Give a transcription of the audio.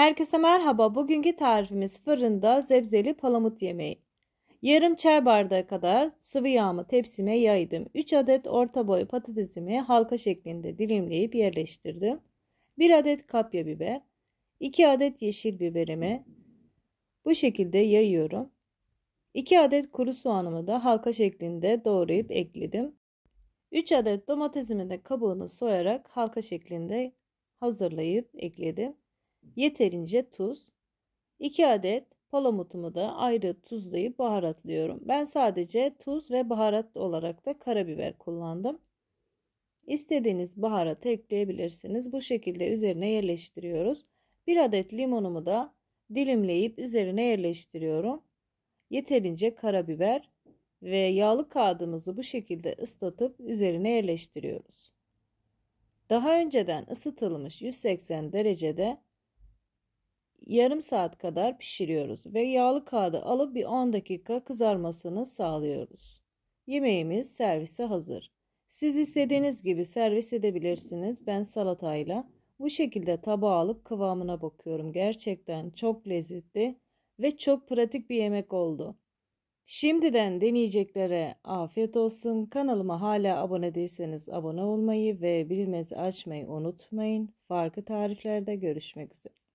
Herkese merhaba. Bugünkü tarifimiz fırında zebzeli palamut yemeği. Yarım çay bardağı kadar sıvı yağımı tepsime yaydım. 3 adet orta boy patatesimi halka şeklinde dilimleyip yerleştirdim. 1 adet kapya biber, 2 adet yeşil biberimi bu şekilde yayıyorum. 2 adet kuru soğanımı da halka şeklinde doğrayıp ekledim. 3 adet domatesimi de kabuğunu soyarak halka şeklinde hazırlayıp ekledim yeterince tuz. 2 adet palamutumu da ayrı tuzlayıp baharatlıyorum. Ben sadece tuz ve baharat olarak da karabiber kullandım. İstediğiniz baharatı ekleyebilirsiniz. Bu şekilde üzerine yerleştiriyoruz. 1 adet limonumu da dilimleyip üzerine yerleştiriyorum. Yeterince karabiber ve yağlı kağıdımızı bu şekilde ıslatıp üzerine yerleştiriyoruz. Daha önceden ısıtılmış 180 derecede yarım saat kadar pişiriyoruz ve yağlı kağıdı alıp bir 10 dakika kızarmasını sağlıyoruz. Yemeğimiz servise hazır. Siz istediğiniz gibi servis edebilirsiniz. Ben salatayla bu şekilde tabağa alıp kıvamına bakıyorum. Gerçekten çok lezzetli ve çok pratik bir yemek oldu. Şimdiden deneyeceklere afiyet olsun. Kanalıma hala abone değilseniz abone olmayı ve bilmez açmayı unutmayın. Farklı tariflerde görüşmek üzere.